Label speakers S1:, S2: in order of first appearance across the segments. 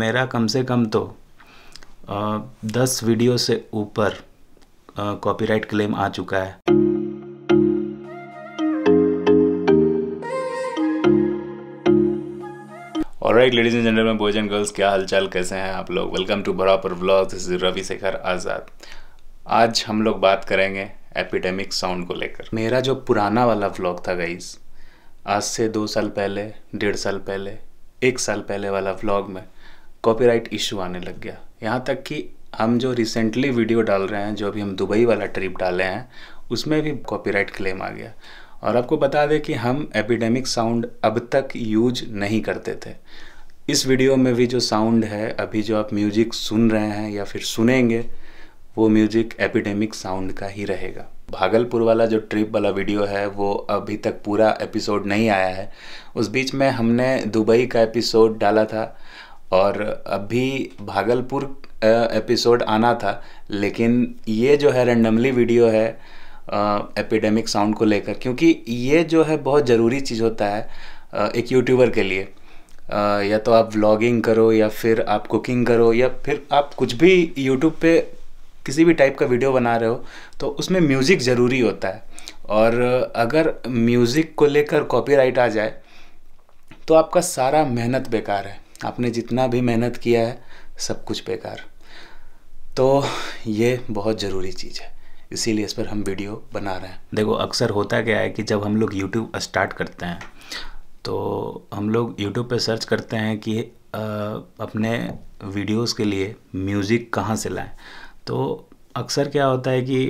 S1: मेरा कम से कम तो आ, दस वीडियो से ऊपर कॉपीराइट क्लेम आ चुका है right ladies and gentleman boys and girls क्या हालचाल कैसे हैं आप लोग welcome to Barabar blog this is Ravi Shekhar Azad आज हम लोग बात करेंगे एपिडेमिक साउंड को लेकर मेरा जो पुराना वाला व्लॉग था गाइज आज से दो साल पहले डेढ़ साल पहले एक साल पहले वाला व्लॉग में कॉपीराइट इशू आने लग गया यहाँ तक कि हम जो रिसेंटली वीडियो डाल रहे हैं जो अभी हम दुबई वाला ट्रिप डाले हैं उसमें भी कॉपीराइट क्लेम आ गया और आपको बता दें कि हम एपिडेमिक साउंड अब तक यूज नहीं करते थे इस वीडियो में भी जो साउंड है अभी जो आप म्यूजिक सुन रहे हैं या फिर सुनेंगे वो म्यूजिक एपिडेमिक साउंड का ही रहेगा भागलपुर वाला जो ट्रिप वाला वीडियो है वो अभी तक पूरा एपिसोड नहीं आया है उस बीच में हमने दुबई का एपिसोड डाला था और अभी भागलपुर एपिसोड आना था लेकिन ये जो है रैंडमली वीडियो है एपिडेमिक साउंड को लेकर क्योंकि ये जो है बहुत ज़रूरी चीज़ होता है एक यूट्यूबर के लिए या तो आप व्लॉगिंग करो या फिर आप कुकिंग करो या फिर आप कुछ भी यूट्यूब पे किसी भी टाइप का वीडियो बना रहे हो तो उसमें म्यूज़िक ज़रूरी होता है और अगर म्यूज़िक को लेकर कॉपीराइट आ जाए तो आपका सारा मेहनत बेकार है आपने जितना भी मेहनत किया है सब कुछ बेकार तो ये बहुत ज़रूरी चीज़ है इसीलिए इस पर हम वीडियो बना रहे हैं देखो अक्सर होता क्या है कि जब हम लोग यूट्यूब स्टार्ट करते हैं तो हम लोग यूट्यूब पर सर्च करते हैं कि आ, अपने वीडियोस के लिए म्यूज़िक कहाँ से लाएं तो अक्सर क्या होता है कि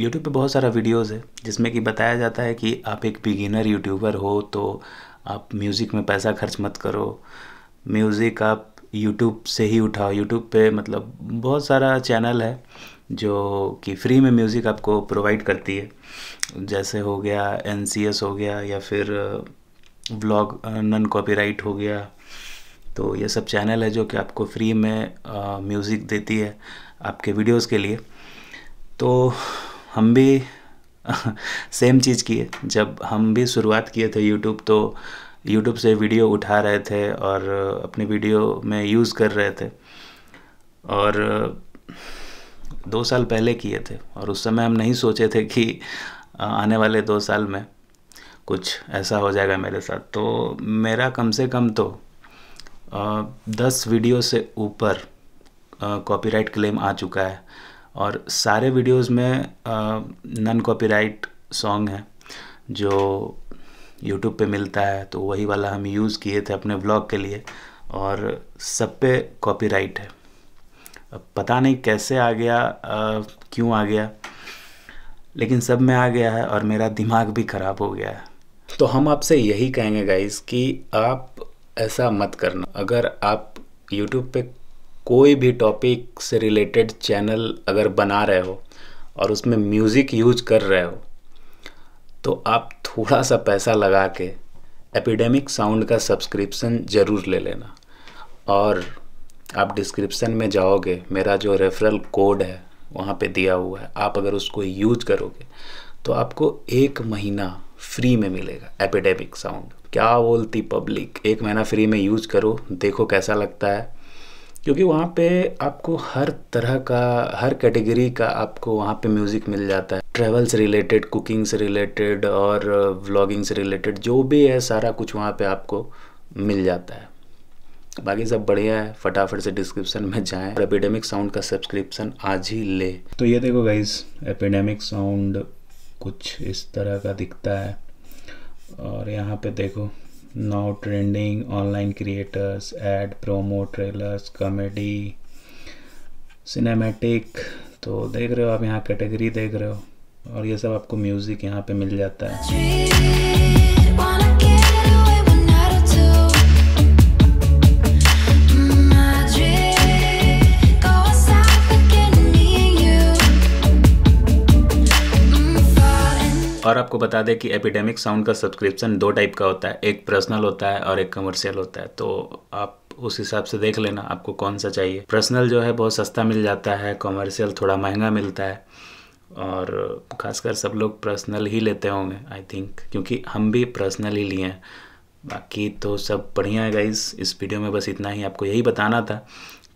S1: यूट्यूब पे बहुत सारा वीडियोस है जिसमें कि बताया जाता है कि आप एक बिगिनर यूट्यूबर हो तो आप म्यूज़िक में पैसा खर्च मत करो म्यूज़िक आप यूट्यूब से ही उठाओ यूट्यूब पे मतलब बहुत सारा चैनल है जो कि फ्री में म्यूज़िक आपको प्रोवाइड करती है जैसे हो गया एन हो गया या फिर व्लॉग नन कॉपीराइट हो गया तो ये सब चैनल है जो कि आपको फ्री में म्यूज़िक देती है आपके वीडियोस के लिए तो हम भी सेम चीज़ किए जब हम भी शुरुआत किए थे यूट्यूब तो यूट्यूब से वीडियो उठा रहे थे और अपनी वीडियो में यूज़ कर रहे थे और दो साल पहले किए थे और उस समय हम नहीं सोचे थे कि आने वाले दो साल में कुछ ऐसा हो जाएगा मेरे साथ तो मेरा कम से कम तो दस वीडियो से ऊपर कॉपीराइट क्लेम आ चुका है और सारे वीडियोस में नॉन कॉपीराइट सॉन्ग हैं जो यूट्यूब पे मिलता है तो वही वाला हम यूज़ किए थे अपने ब्लॉग के लिए और सब पे कॉपीराइट है अब पता नहीं कैसे आ गया क्यों आ गया लेकिन सब में आ गया है और मेरा दिमाग भी ख़राब हो गया है तो हम आपसे यही कहेंगे गाइस कि आप ऐसा मत करना अगर आप यूट्यूब पे कोई भी टॉपिक से रिलेटेड चैनल अगर बना रहे हो और उसमें म्यूज़िक यूज कर रहे हो तो आप थोड़ा सा पैसा लगा के एपिडेमिक साउंड का सब्सक्रिप्शन ज़रूर ले लेना और आप डिस्क्रिप्शन में जाओगे मेरा जो रेफरल कोड है वहाँ पे दिया हुआ है आप अगर उसको यूज करोगे तो आपको एक महीना फ्री में मिलेगा एपिडेमिक साउंड क्या बोलती पब्लिक एक महीना फ्री में यूज करो देखो कैसा लगता है क्योंकि वहाँ पे आपको हर तरह का हर कैटेगरी का आपको वहाँ पे म्यूज़िक मिल जाता है ट्रेवल्स रिलेटेड कुकिंग से रिलेटेड और व्लॉगिंग से रिलेटेड जो भी है सारा कुछ वहाँ पे आपको मिल जाता है बाकी सब बढ़िया है फटाफट से डिस्क्रिप्शन में जाएँ और एपिडेमिक साउंड का सब्सक्रिप्शन आज ही ले तो ये देखो गाइज एपिडेमिक साउंड कुछ इस तरह का दिखता है और यहाँ पे देखो now trending online creators ad promo trailers comedy cinematic तो देख रहे हो आप यहाँ कैटेगरी देख रहे हो और ये सब आपको म्यूज़िक यहाँ पे मिल जाता है और आपको बता दें कि एपिडेमिक साउंड का सब्सक्रिप्शन दो टाइप का होता है एक पर्सनल होता है और एक कमर्शियल होता है तो आप उस हिसाब से देख लेना आपको कौन सा चाहिए पर्सनल जो है बहुत सस्ता मिल जाता है कमर्शियल थोड़ा महंगा मिलता है और खासकर सब लोग पर्सनल ही लेते होंगे आई थिंक क्योंकि हम भी पर्सनल ही लिए हैं बाकी तो सब बढ़िया है गाइज इस वीडियो में बस इतना ही आपको यही बताना था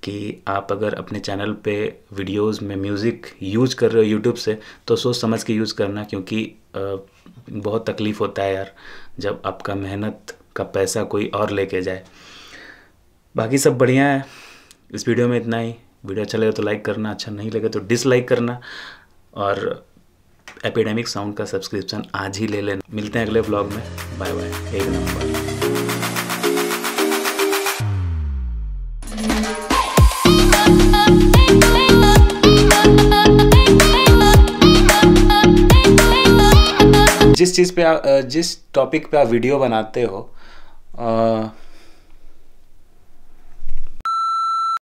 S1: कि आप अगर अपने चैनल पे वीडियोस में म्यूज़िक यूज कर रहे हो यूट्यूब से तो सोच समझ के यूज़ करना क्योंकि बहुत तकलीफ़ होता है यार जब आपका मेहनत का पैसा कोई और लेके जाए बाकी सब बढ़िया है इस वीडियो में इतना ही वीडियो अच्छा लगे तो लाइक करना अच्छा नहीं लगे तो डिसलाइक करना और एपिडेमिक साउंड का सब्सक्रिप्शन आज ही ले लेना मिलते हैं अगले ब्लॉग में बाय बाय एक नंबर जिस चीज़ पे आप जिस टॉपिक पे आप वीडियो बनाते हो